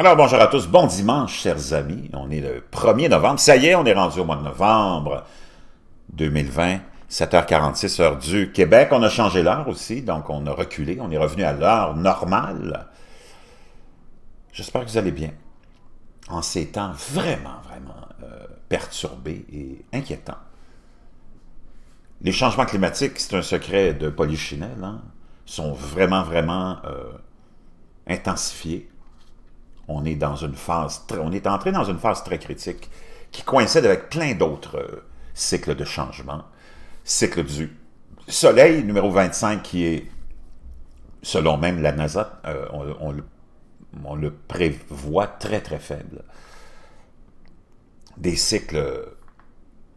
Alors bonjour à tous, bon dimanche chers amis, on est le 1er novembre, ça y est, on est rendu au mois de novembre 2020, 7h46 heure du Québec, on a changé l'heure aussi, donc on a reculé, on est revenu à l'heure normale. J'espère que vous allez bien en ces temps vraiment, vraiment euh, perturbés et inquiétants. Les changements climatiques, c'est un secret de Polichinelle, hein, sont vraiment, vraiment euh, intensifiés on est dans une phase, on est entré dans une phase très critique qui coïncide avec plein d'autres euh, cycles de changement. Cycle du soleil numéro 25 qui est, selon même la NASA, euh, on, le prévoit très très faible. Des cycles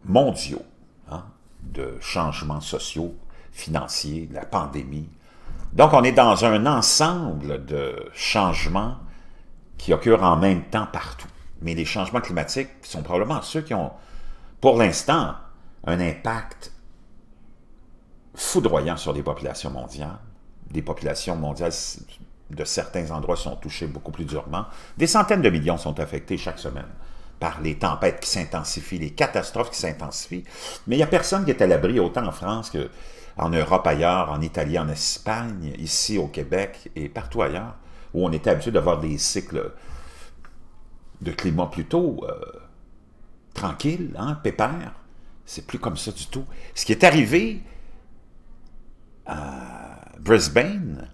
mondiaux hein, de changements sociaux, financiers, la pandémie. Donc on est dans un ensemble de changements qui occurrent en même temps partout. Mais les changements climatiques sont probablement ceux qui ont, pour l'instant, un impact foudroyant sur les populations mondiales. Des populations mondiales de certains endroits sont touchées beaucoup plus durement. Des centaines de millions sont affectés chaque semaine par les tempêtes qui s'intensifient, les catastrophes qui s'intensifient. Mais il n'y a personne qui est à l'abri, autant en France qu'en Europe ailleurs, en Italie, en Espagne, ici au Québec et partout ailleurs où on était habitué d'avoir des cycles de climat plutôt euh, tranquilles, tranquille, hein, pépère. C'est plus comme ça du tout. Ce qui est arrivé à Brisbane,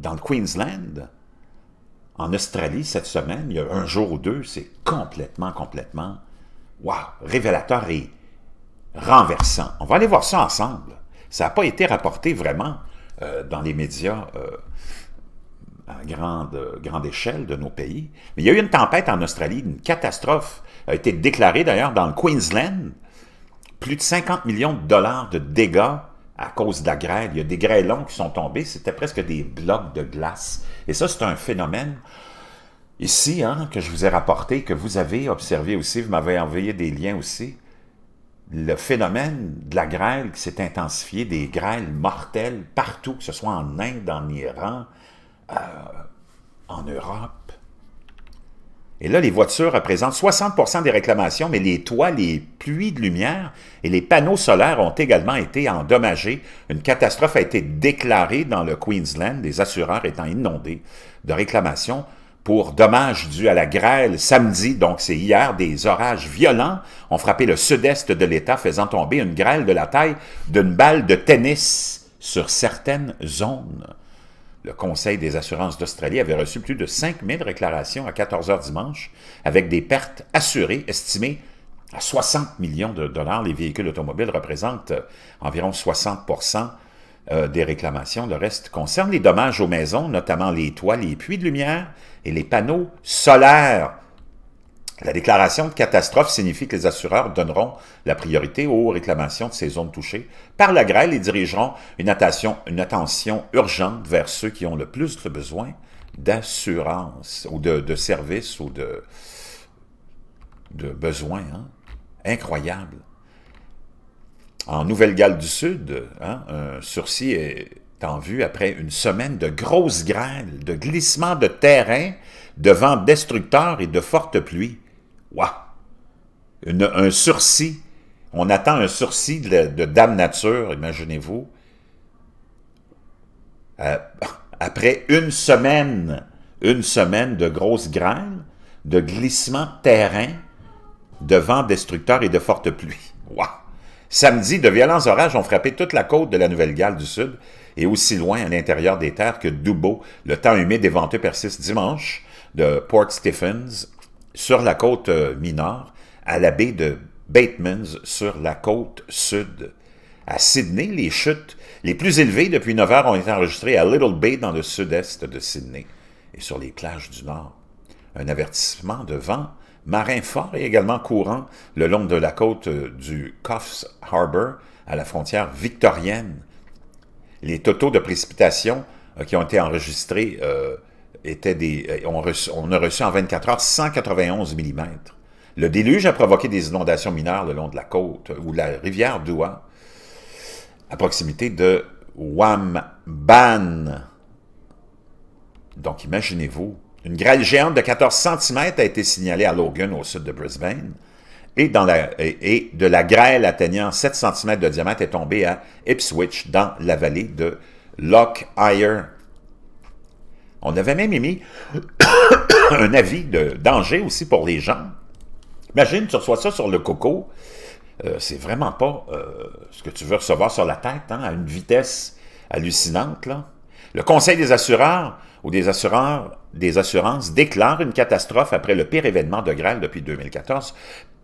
dans le Queensland, en Australie cette semaine, il y a un jour ou deux, c'est complètement, complètement, waouh, révélateur et renversant. On va aller voir ça ensemble. Ça n'a pas été rapporté vraiment euh, dans les médias euh, grande, grande échelle de nos pays. Mais il y a eu une tempête en Australie, une catastrophe, a été déclarée d'ailleurs dans le Queensland. Plus de 50 millions de dollars de dégâts à cause de la grêle. Il y a des grêlons qui sont tombés, c'était presque des blocs de glace. Et ça, c'est un phénomène ici hein, que je vous ai rapporté, que vous avez observé aussi, vous m'avez envoyé des liens aussi. Le phénomène de la grêle qui s'est intensifié, des grêles mortelles partout, que ce soit en Inde, en Iran, euh, en Europe. Et là, les voitures représentent 60 des réclamations, mais les toits, les pluies de lumière et les panneaux solaires ont également été endommagés. Une catastrophe a été déclarée dans le Queensland, les assureurs étant inondés de réclamations pour dommages dus à la grêle samedi, donc c'est hier, des orages violents ont frappé le sud-est de l'État, faisant tomber une grêle de la taille d'une balle de tennis sur certaines zones. Le Conseil des assurances d'Australie avait reçu plus de 5000 réclamations à 14 heures dimanche, avec des pertes assurées estimées à 60 millions de dollars. Les véhicules automobiles représentent environ 60 euh, des réclamations. Le reste concerne les dommages aux maisons, notamment les toits, les puits de lumière et les panneaux solaires la déclaration de catastrophe signifie que les assureurs donneront la priorité aux réclamations de ces zones touchées par la grêle et dirigeront une attention, urgente vers ceux qui ont le plus de besoin d'assurance ou de, services ou de, de besoins. incroyables. Hein. Incroyable. En Nouvelle-Galles du Sud, hein, un sursis est en vue après une semaine de grosses grêles, de glissements de terrain, de vents destructeurs et de fortes pluies. Waouh! un sursis. On attend un sursis de, Dame Nature, imaginez-vous. Euh, après une semaine, une semaine de grosses graines, de glissements de terrain, de vents destructeurs et de fortes pluies. Waouh! Samedi, de violents orages ont frappé toute la côte de la Nouvelle-Galles du Sud et aussi loin à l'intérieur des terres que Dubbo. Le temps humide et venteux persiste dimanche de Port Stephens sur la côte euh, mineure, à la baie de Batemans, sur la côte sud. À Sydney, les chutes les plus élevées depuis 9 heures ont été enregistrées à Little Bay, dans le sud-est de Sydney, et sur les plages du nord. Un avertissement de vent marin fort et également courant le long de la côte euh, du Coffs Harbour à la frontière victorienne. Les totaux de précipitations euh, qui ont été enregistrés étaient des, euh, on, a reçu en 24 heures 191 mm. Le déluge a provoqué des inondations mineures le long de la côte euh, ou la rivière d'Oua, à proximité de Wamban. Donc imaginez-vous, une grêle géante de 14 cm a été signalée à Logan, au sud de Brisbane, et, de la grêle atteignant 7 cm de diamètre est tombée à Ipswich, dans la vallée de Loch Eyre on avait même émis un avis de danger aussi pour les gens. Imagine, tu reçois ça sur le coco. Euh, c'est vraiment pas euh, ce que tu veux recevoir sur la tête, hein, à une vitesse hallucinante. Là. Le Conseil des assureurs ou des assureurs des assurances déclare une catastrophe après le pire événement de grêle depuis 2014.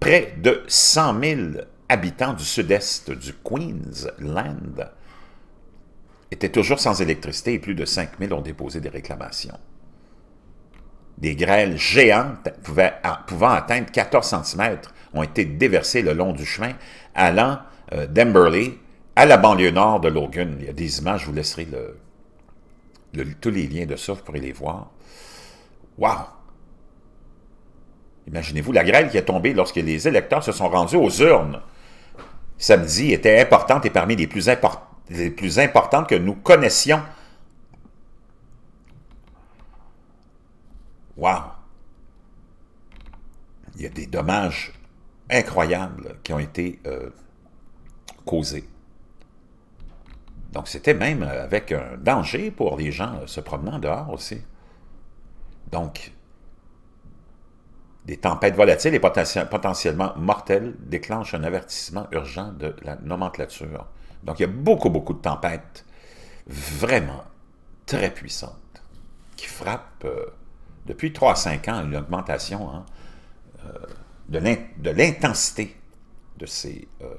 Près de 100 000 habitants du sud-est du Queensland étaient toujours sans électricité et plus de 5000 ont déposé des réclamations. Des grêles géantes pouvant atteindre 14 cm ont été déversées le long du chemin allant euh, d'Emberley à la banlieue nord de Logan. Il y a des images, je vous laisserai le, tous les liens de ça, vous pourrez les voir. Wow! Imaginez-vous la grêle qui est tombée lorsque les électeurs se sont rendus aux urnes. Samedi était importante et parmi les plus importantes les plus importantes que nous connaissions. Wow! Il y a des dommages incroyables qui ont été euh, causés. Donc, c'était même euh, avec un danger pour les gens euh, se promenant dehors aussi. Donc, des tempêtes volatiles et potentiellement mortelles déclenchent un avertissement urgent de la nomenclature. Donc il y a beaucoup, beaucoup de tempêtes vraiment très puissantes qui frappent euh, depuis 3-5 ans une augmentation hein, euh, de l'intensité de, ces... Euh,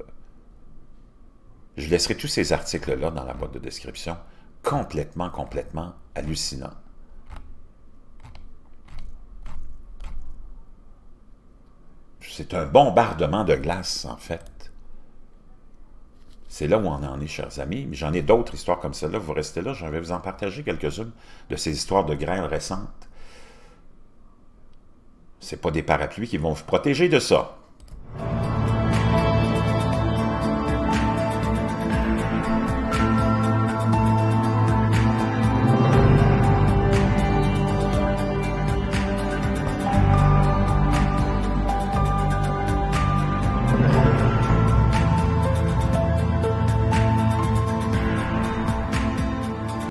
je laisserai tous ces articles-là dans la boîte de description, complètement, complètement hallucinant. C'est un bombardement de glace, en fait. C'est là où on en est, chers amis. Mais j'en ai d'autres histoires comme celle-là. Vous restez là, je vais vous en partager quelques-unes de ces histoires de grêle récentes. C'est pas des parapluies qui vont vous protéger de ça.